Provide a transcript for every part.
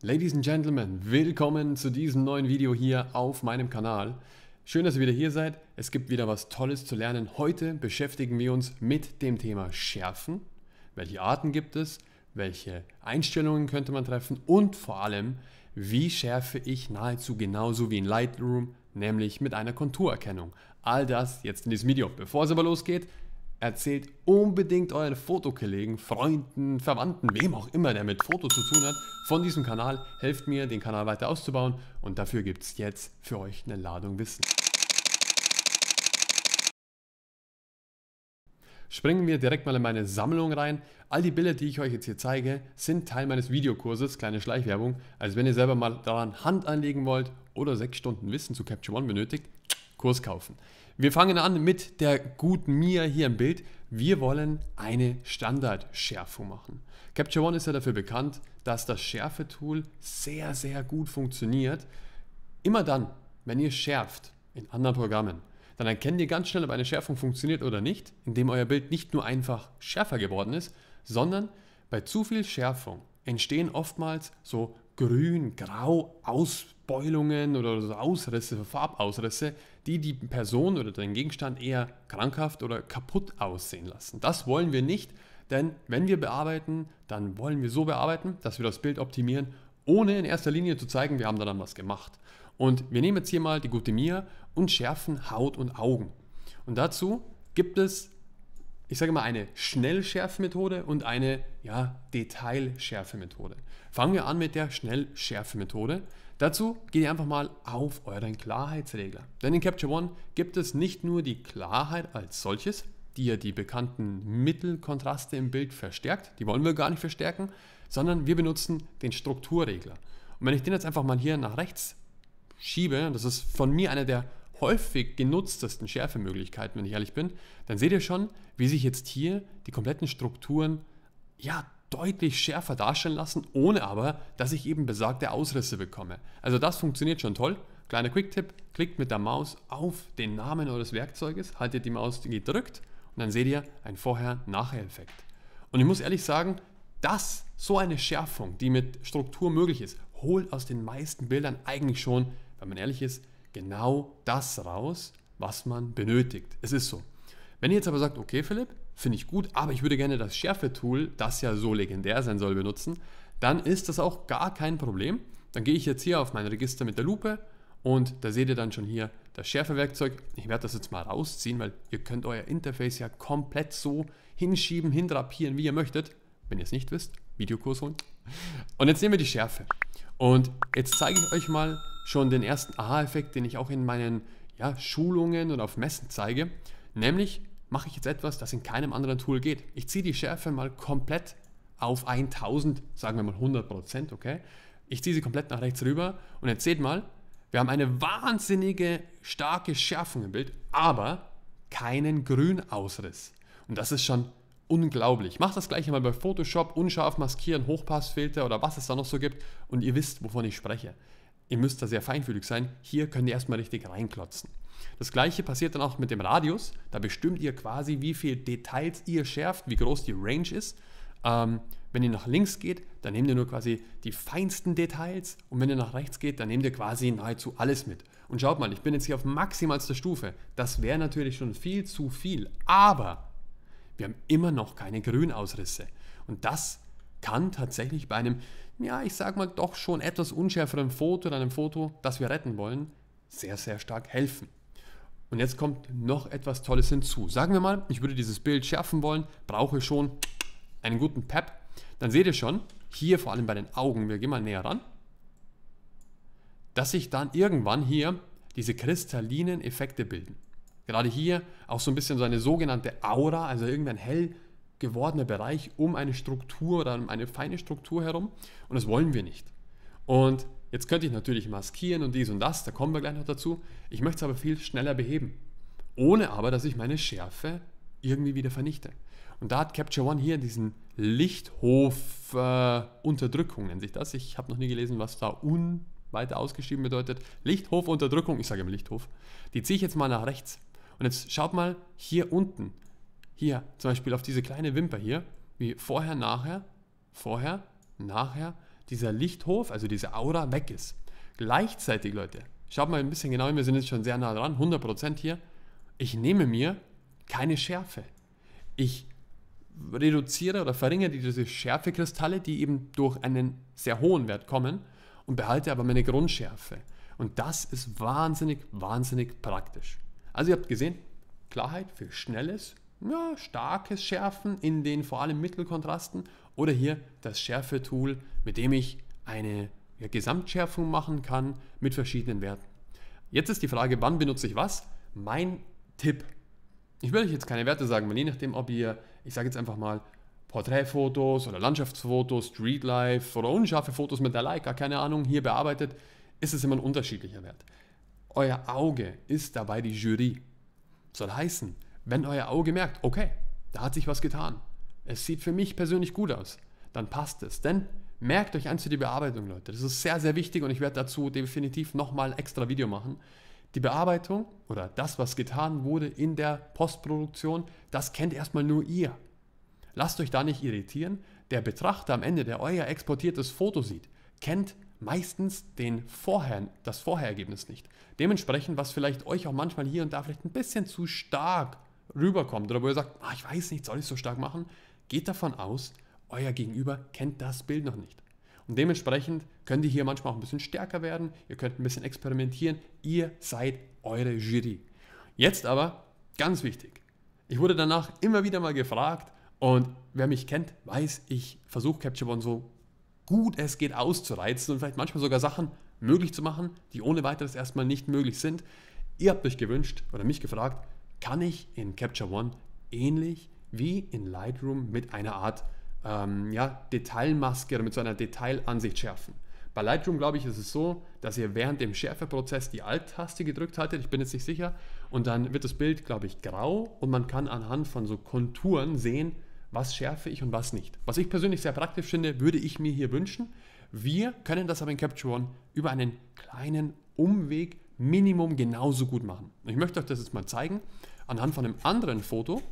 Ladies and Gentlemen, willkommen zu diesem neuen Video hier auf meinem Kanal. Schön, dass ihr wieder hier seid. Es gibt wieder was Tolles zu lernen. Heute beschäftigen wir uns mit dem Thema Schärfen. Welche Arten gibt es? Welche Einstellungen könnte man treffen? Und vor allem, wie schärfe ich nahezu genauso wie in Lightroom, nämlich mit einer Konturerkennung. All das jetzt in diesem Video. Bevor es aber losgeht, Erzählt unbedingt euren Fotokollegen, Freunden, Verwandten, wem auch immer, der mit Foto zu tun hat, von diesem Kanal. Helft mir, den Kanal weiter auszubauen und dafür gibt es jetzt für euch eine Ladung Wissen. springen wir direkt mal in meine Sammlung rein. All die Bilder, die ich euch jetzt hier zeige, sind Teil meines Videokurses, kleine Schleichwerbung. Also wenn ihr selber mal daran Hand anlegen wollt oder sechs Stunden Wissen zu Capture One benötigt, Kurs kaufen. Wir fangen an mit der guten Mia hier im Bild. Wir wollen eine Standard-Schärfung machen. Capture One ist ja dafür bekannt, dass das Schärfe-Tool sehr, sehr gut funktioniert. Immer dann, wenn ihr schärft in anderen Programmen, dann erkennt ihr ganz schnell, ob eine Schärfung funktioniert oder nicht, indem euer Bild nicht nur einfach schärfer geworden ist, sondern bei zu viel Schärfung entstehen oftmals so grün-grau aus Beulungen oder so Ausrisse, Farbausrisse, die die Person oder den Gegenstand eher krankhaft oder kaputt aussehen lassen. Das wollen wir nicht, denn wenn wir bearbeiten, dann wollen wir so bearbeiten, dass wir das Bild optimieren, ohne in erster Linie zu zeigen, wir haben daran was gemacht. Und wir nehmen jetzt hier mal die gute Mia und schärfen Haut und Augen. Und dazu gibt es, ich sage mal, eine Schnellschärfmethode und eine ja, Detailschärfemethode. Fangen wir an mit der Schnellschärfemethode. Dazu geht ihr einfach mal auf euren Klarheitsregler. Denn in Capture One gibt es nicht nur die Klarheit als solches, die ja die bekannten Mittelkontraste im Bild verstärkt, die wollen wir gar nicht verstärken, sondern wir benutzen den Strukturregler. Und wenn ich den jetzt einfach mal hier nach rechts schiebe, das ist von mir einer der häufig genutztesten Schärfemöglichkeiten, wenn ich ehrlich bin, dann seht ihr schon, wie sich jetzt hier die kompletten Strukturen ja, deutlich schärfer darstellen lassen, ohne aber, dass ich eben besagte Ausrisse bekomme. Also das funktioniert schon toll. Kleiner Quick-Tipp, klickt mit der Maus auf den Namen eures Werkzeuges, haltet die Maus gedrückt und dann seht ihr einen Vorher-Nachher-Effekt. Und ich muss ehrlich sagen, dass so eine Schärfung, die mit Struktur möglich ist, holt aus den meisten Bildern eigentlich schon, wenn man ehrlich ist, genau das raus, was man benötigt. Es ist so. Wenn ihr jetzt aber sagt, okay Philipp, finde ich gut, aber ich würde gerne das Schärfe-Tool, das ja so legendär sein soll, benutzen, dann ist das auch gar kein Problem. Dann gehe ich jetzt hier auf mein Register mit der Lupe und da seht ihr dann schon hier das Schärfe-Werkzeug. Ich werde das jetzt mal rausziehen, weil ihr könnt euer Interface ja komplett so hinschieben, hindrapieren, wie ihr möchtet. Wenn ihr es nicht wisst, Videokurs holen. Und jetzt nehmen wir die Schärfe. Und jetzt zeige ich euch mal schon den ersten Aha-Effekt, den ich auch in meinen ja, Schulungen und auf Messen zeige. Nämlich, mache ich jetzt etwas, das in keinem anderen Tool geht. Ich ziehe die Schärfe mal komplett auf 1000, sagen wir mal 100%, okay? Ich ziehe sie komplett nach rechts rüber und jetzt seht mal, wir haben eine wahnsinnige starke Schärfung im Bild, aber keinen Grünausriss. Und das ist schon unglaublich. Mach das gleiche mal bei Photoshop, unscharf maskieren, Hochpassfilter oder was es da noch so gibt und ihr wisst, wovon ich spreche. Ihr müsst da sehr feinfühlig sein. Hier könnt ihr erstmal richtig reinklotzen. Das gleiche passiert dann auch mit dem Radius. Da bestimmt ihr quasi, wie viel Details ihr schärft, wie groß die Range ist. Ähm, wenn ihr nach links geht, dann nehmt ihr nur quasi die feinsten Details und wenn ihr nach rechts geht, dann nehmt ihr quasi nahezu alles mit. Und schaut mal, ich bin jetzt hier auf maximalster Stufe. Das wäre natürlich schon viel zu viel, aber wir haben immer noch keine Grünausrisse. Und das kann tatsächlich bei einem, ja, ich sag mal doch schon etwas unschärferen Foto oder einem Foto, das wir retten wollen, sehr, sehr stark helfen. Und jetzt kommt noch etwas Tolles hinzu. Sagen wir mal, ich würde dieses Bild schärfen wollen, brauche schon einen guten Pep. Dann seht ihr schon, hier vor allem bei den Augen, wir gehen mal näher ran, dass sich dann irgendwann hier diese kristallinen Effekte bilden. Gerade hier auch so ein bisschen so eine sogenannte Aura, also irgendein hell gewordener Bereich um eine Struktur oder um eine feine Struktur herum. Und das wollen wir nicht. Und Jetzt könnte ich natürlich maskieren und dies und das, da kommen wir gleich noch dazu. Ich möchte es aber viel schneller beheben, ohne aber, dass ich meine Schärfe irgendwie wieder vernichte. Und da hat Capture One hier diesen Lichthof-Unterdrückung, äh, nennt sich das. Ich habe noch nie gelesen, was da unweiter ausgeschrieben bedeutet. Lichthof-Unterdrückung, ich sage immer Lichthof. Die ziehe ich jetzt mal nach rechts. Und jetzt schaut mal hier unten, hier zum Beispiel auf diese kleine Wimper hier, wie vorher, nachher, vorher, nachher dieser Lichthof, also diese Aura, weg ist. Gleichzeitig, Leute, schaut mal ein bisschen genau, wir sind jetzt schon sehr nah dran, 100% hier. Ich nehme mir keine Schärfe. Ich reduziere oder verringere diese Schärfekristalle, die eben durch einen sehr hohen Wert kommen und behalte aber meine Grundschärfe. Und das ist wahnsinnig, wahnsinnig praktisch. Also ihr habt gesehen, Klarheit für schnelles, ja, starkes Schärfen in den vor allem Mittelkontrasten oder hier das Schärfe-Tool, mit dem ich eine ja, Gesamtschärfung machen kann mit verschiedenen Werten. Jetzt ist die Frage, wann benutze ich was? Mein Tipp. Ich will euch jetzt keine Werte sagen, weil je nachdem, ob ihr, ich sage jetzt einfach mal, Porträtfotos oder Landschaftsfotos, Streetlife oder unscharfe Fotos mit der Leica, keine Ahnung, hier bearbeitet, ist es immer ein unterschiedlicher Wert. Euer Auge ist dabei die Jury. Soll heißen, wenn euer Auge merkt, okay, da hat sich was getan, es sieht für mich persönlich gut aus, dann passt es. Denn merkt euch eins zu die Bearbeitung, Leute. Das ist sehr, sehr wichtig und ich werde dazu definitiv nochmal extra Video machen. Die Bearbeitung oder das, was getan wurde in der Postproduktion, das kennt erstmal nur ihr. Lasst euch da nicht irritieren. Der Betrachter am Ende, der euer exportiertes Foto sieht, kennt meistens den Vorher, das Vorherergebnis nicht. Dementsprechend, was vielleicht euch auch manchmal hier und da vielleicht ein bisschen zu stark rüberkommt oder wo ihr sagt, ah, ich weiß nicht, soll ich so stark machen, geht davon aus, euer Gegenüber kennt das Bild noch nicht. Und dementsprechend könnt ihr hier manchmal auch ein bisschen stärker werden, ihr könnt ein bisschen experimentieren, ihr seid eure Jury. Jetzt aber, ganz wichtig, ich wurde danach immer wieder mal gefragt und wer mich kennt, weiß, ich versuche Capture One so gut es geht auszureizen und vielleicht manchmal sogar Sachen möglich zu machen, die ohne weiteres erstmal nicht möglich sind. Ihr habt euch gewünscht oder mich gefragt, kann ich in Capture One ähnlich wie in Lightroom mit einer Art ähm, ja, Detailmaske oder mit so einer Detailansicht schärfen. Bei Lightroom, glaube ich, ist es so, dass ihr während dem Schärfeprozess die Alt-Taste gedrückt haltet, ich bin jetzt nicht sicher, und dann wird das Bild, glaube ich, grau und man kann anhand von so Konturen sehen, was schärfe ich und was nicht. Was ich persönlich sehr praktisch finde, würde ich mir hier wünschen. Wir können das aber in Capture One über einen kleinen Umweg Minimum genauso gut machen. Ich möchte euch das jetzt mal zeigen. Anhand von einem anderen Foto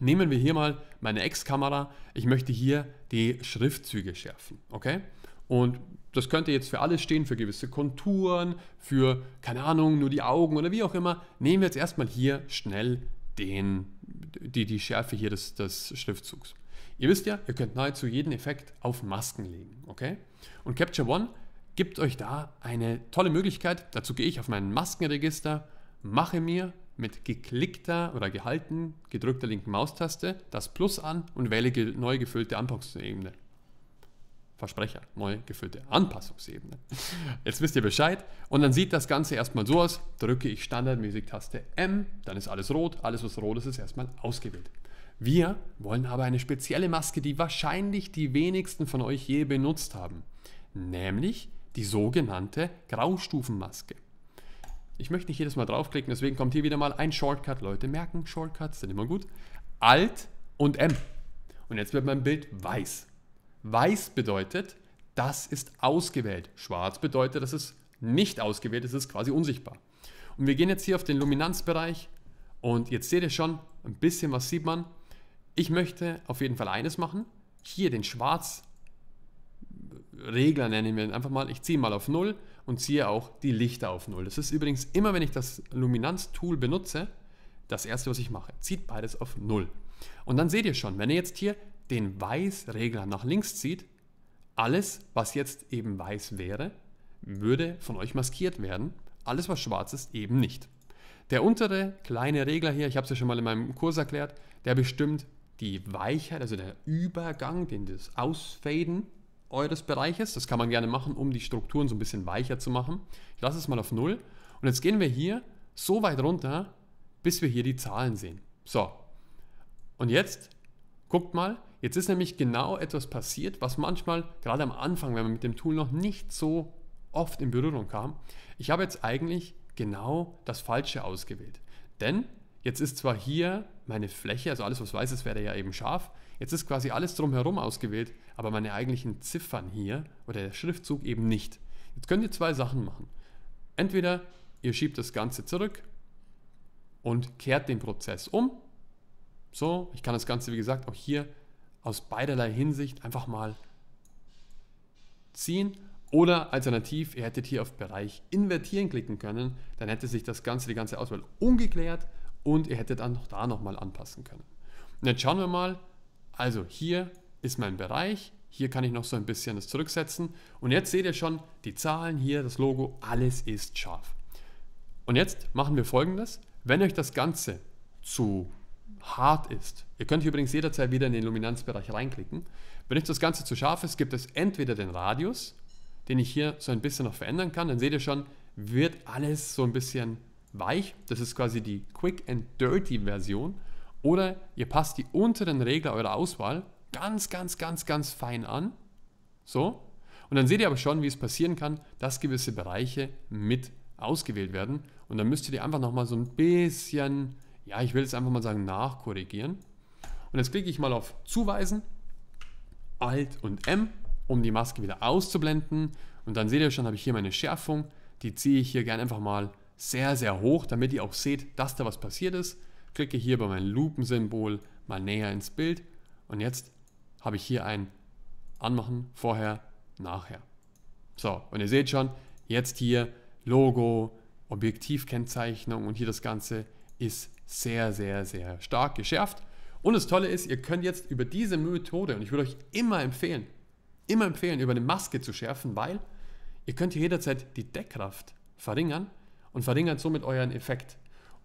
nehmen wir hier mal meine Ex-Kamera. Ich möchte hier die Schriftzüge schärfen. Okay? Und das könnte jetzt für alles stehen, für gewisse Konturen, für, keine Ahnung, nur die Augen oder wie auch immer. Nehmen wir jetzt erstmal hier schnell den, die, die Schärfe hier des, des Schriftzugs. Ihr wisst ja, ihr könnt nahezu jeden Effekt auf Masken legen, okay? Und Capture One gibt euch da eine tolle Möglichkeit. Dazu gehe ich auf mein Maskenregister, mache mir mit geklickter oder gehalten gedrückter linken Maustaste das Plus an und wähle neu gefüllte Anpassungsebene. Versprecher, neu gefüllte Anpassungsebene. Jetzt wisst ihr Bescheid und dann sieht das Ganze erstmal so aus. Drücke ich standardmäßig Taste M, dann ist alles rot, alles was rot ist, ist erstmal ausgewählt. Wir wollen aber eine spezielle Maske, die wahrscheinlich die wenigsten von euch je benutzt haben. Nämlich die sogenannte Graustufenmaske. Ich möchte nicht jedes Mal draufklicken, deswegen kommt hier wieder mal ein Shortcut. Leute merken, Shortcuts sind immer gut. Alt und M. Und jetzt wird mein Bild weiß. Weiß bedeutet, das ist ausgewählt. Schwarz bedeutet, das ist nicht ausgewählt, es ist quasi unsichtbar. Und wir gehen jetzt hier auf den Luminanzbereich und jetzt seht ihr schon, ein bisschen was sieht man. Ich möchte auf jeden Fall eines machen, hier den Schwarz Regler nennen wir ihn einfach mal, ich ziehe mal auf 0 und ziehe auch die Lichter auf 0. Das ist übrigens immer, wenn ich das Luminanz-Tool benutze, das erste, was ich mache. Zieht beides auf 0. Und dann seht ihr schon, wenn ihr jetzt hier den Weiß-Regler nach links zieht, alles, was jetzt eben weiß wäre, würde von euch maskiert werden. Alles, was schwarz ist, eben nicht. Der untere kleine Regler hier, ich habe es ja schon mal in meinem Kurs erklärt, der bestimmt die Weichheit, also der Übergang, den das Ausfaden eures Bereiches. Das kann man gerne machen, um die Strukturen so ein bisschen weicher zu machen. Ich lasse es mal auf 0. Und jetzt gehen wir hier so weit runter, bis wir hier die Zahlen sehen. So. Und jetzt, guckt mal, jetzt ist nämlich genau etwas passiert, was manchmal, gerade am Anfang, wenn man mit dem Tool noch nicht so oft in Berührung kam, ich habe jetzt eigentlich genau das Falsche ausgewählt. Denn jetzt ist zwar hier meine Fläche, also alles was weiß ist, wäre ja eben scharf. Jetzt ist quasi alles drumherum ausgewählt, aber meine eigentlichen Ziffern hier oder der Schriftzug eben nicht. Jetzt könnt ihr zwei Sachen machen. Entweder ihr schiebt das Ganze zurück und kehrt den Prozess um. So, ich kann das Ganze, wie gesagt, auch hier aus beiderlei Hinsicht einfach mal ziehen. Oder alternativ, ihr hättet hier auf Bereich Invertieren klicken können, dann hätte sich das Ganze, die ganze Auswahl umgeklärt und ihr hättet dann noch da nochmal anpassen können. Und jetzt schauen wir mal, also hier ist mein Bereich, hier kann ich noch so ein bisschen das zurücksetzen und jetzt seht ihr schon, die Zahlen hier, das Logo, alles ist scharf. Und jetzt machen wir folgendes, wenn euch das Ganze zu hart ist, ihr könnt übrigens jederzeit wieder in den Luminanzbereich reinklicken, wenn euch das Ganze zu scharf ist, gibt es entweder den Radius, den ich hier so ein bisschen noch verändern kann, dann seht ihr schon, wird alles so ein bisschen weich, das ist quasi die Quick and Dirty Version, oder ihr passt die unteren Regler eurer Auswahl ganz, ganz, ganz, ganz fein an. So. Und dann seht ihr aber schon, wie es passieren kann, dass gewisse Bereiche mit ausgewählt werden. Und dann müsst ihr die einfach nochmal so ein bisschen, ja, ich will jetzt einfach mal sagen, nachkorrigieren. Und jetzt klicke ich mal auf Zuweisen, Alt und M, um die Maske wieder auszublenden. Und dann seht ihr schon, habe ich hier meine Schärfung. Die ziehe ich hier gerne einfach mal sehr, sehr hoch, damit ihr auch seht, dass da was passiert ist. Klicke hier bei meinem Lupensymbol mal näher ins Bild und jetzt habe ich hier ein Anmachen, vorher, nachher. So, und ihr seht schon, jetzt hier Logo, Objektivkennzeichnung und hier das Ganze ist sehr, sehr, sehr stark geschärft. Und das Tolle ist, ihr könnt jetzt über diese Methode, und ich würde euch immer empfehlen, immer empfehlen, über eine Maske zu schärfen, weil ihr könnt hier jederzeit die Deckkraft verringern und verringert somit euren Effekt.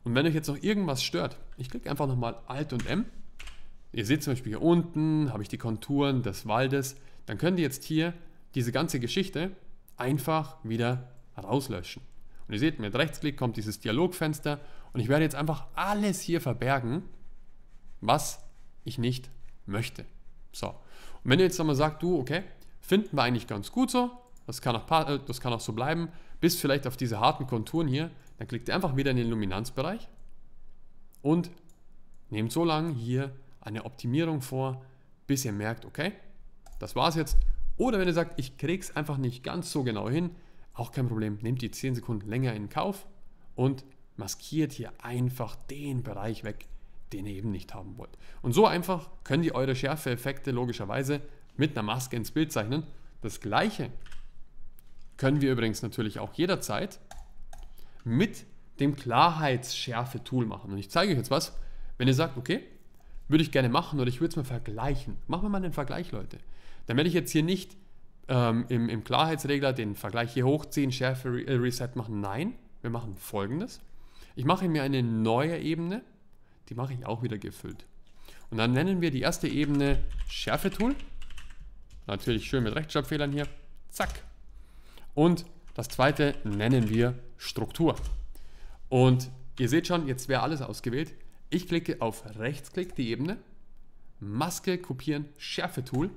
Und wenn euch jetzt noch irgendwas stört, ich klicke einfach nochmal Alt und M. Ihr seht zum Beispiel hier unten, habe ich die Konturen des Waldes. Dann könnt ihr jetzt hier diese ganze Geschichte einfach wieder rauslöschen. Und ihr seht, mit Rechtsklick kommt dieses Dialogfenster und ich werde jetzt einfach alles hier verbergen, was ich nicht möchte. So. Und wenn ihr jetzt nochmal sagt, du, okay, finden wir eigentlich ganz gut so, das kann, auch, äh, das kann auch so bleiben, bis vielleicht auf diese harten Konturen hier. Dann klickt ihr einfach wieder in den Luminanzbereich und nehmt so lange hier eine Optimierung vor, bis ihr merkt, okay, das war's jetzt. Oder wenn ihr sagt, ich krieg's einfach nicht ganz so genau hin, auch kein Problem, nehmt die 10 Sekunden länger in Kauf und maskiert hier einfach den Bereich weg, den ihr eben nicht haben wollt. Und so einfach könnt ihr eure Schärfeeffekte logischerweise mit einer Maske ins Bild zeichnen. Das gleiche können wir übrigens natürlich auch jederzeit mit dem Klarheitsschärfe-Tool machen. Und ich zeige euch jetzt was. Wenn ihr sagt, okay, würde ich gerne machen oder ich würde es mal vergleichen. Machen wir mal den Vergleich, Leute. Dann werde ich jetzt hier nicht ähm, im, im Klarheitsregler den Vergleich hier hochziehen, Schärfe äh, Reset machen. Nein, wir machen folgendes. Ich mache mir eine neue Ebene, die mache ich auch wieder gefüllt. Und dann nennen wir die erste Ebene Schärfe-Tool. Natürlich schön mit Rechtschreibfehlern hier. Zack. Und das zweite nennen wir Struktur. Und ihr seht schon, jetzt wäre alles ausgewählt. Ich klicke auf Rechtsklick, die Ebene, Maske kopieren, Schärfe-Tool.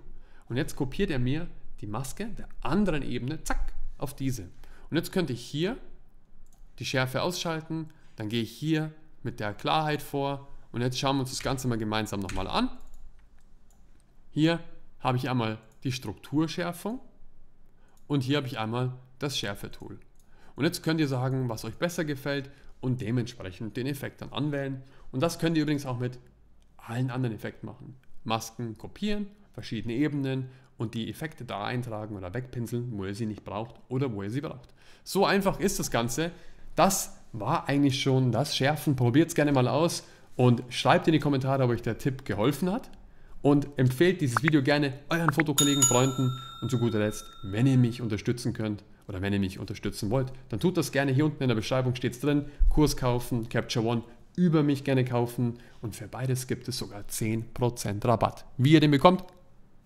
Und jetzt kopiert er mir die Maske der anderen Ebene, zack, auf diese. Und jetzt könnte ich hier die Schärfe ausschalten, dann gehe ich hier mit der Klarheit vor und jetzt schauen wir uns das Ganze mal gemeinsam nochmal an. Hier habe ich einmal die Strukturschärfung und hier habe ich einmal das Schärfe-Tool. Und jetzt könnt ihr sagen, was euch besser gefällt und dementsprechend den Effekt dann anwählen. Und das könnt ihr übrigens auch mit allen anderen Effekten machen. Masken kopieren, verschiedene Ebenen und die Effekte da eintragen oder wegpinseln, wo ihr sie nicht braucht oder wo ihr sie braucht. So einfach ist das Ganze. Das war eigentlich schon das Schärfen. Probiert es gerne mal aus und schreibt in die Kommentare, ob euch der Tipp geholfen hat und empfehlt dieses Video gerne euren Fotokollegen, Freunden und zu guter Letzt, wenn ihr mich unterstützen könnt oder wenn ihr mich unterstützen wollt, dann tut das gerne hier unten in der Beschreibung steht es drin, Kurs kaufen, Capture One über mich gerne kaufen und für beides gibt es sogar 10% Rabatt. Wie ihr den bekommt,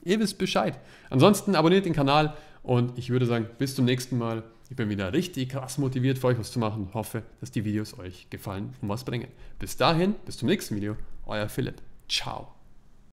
ihr wisst Bescheid. Ansonsten abonniert den Kanal und ich würde sagen, bis zum nächsten Mal. Ich bin wieder richtig krass motiviert für euch was zu machen hoffe, dass die Videos euch gefallen und was bringen. Bis dahin, bis zum nächsten Video, euer Philipp. Ciao.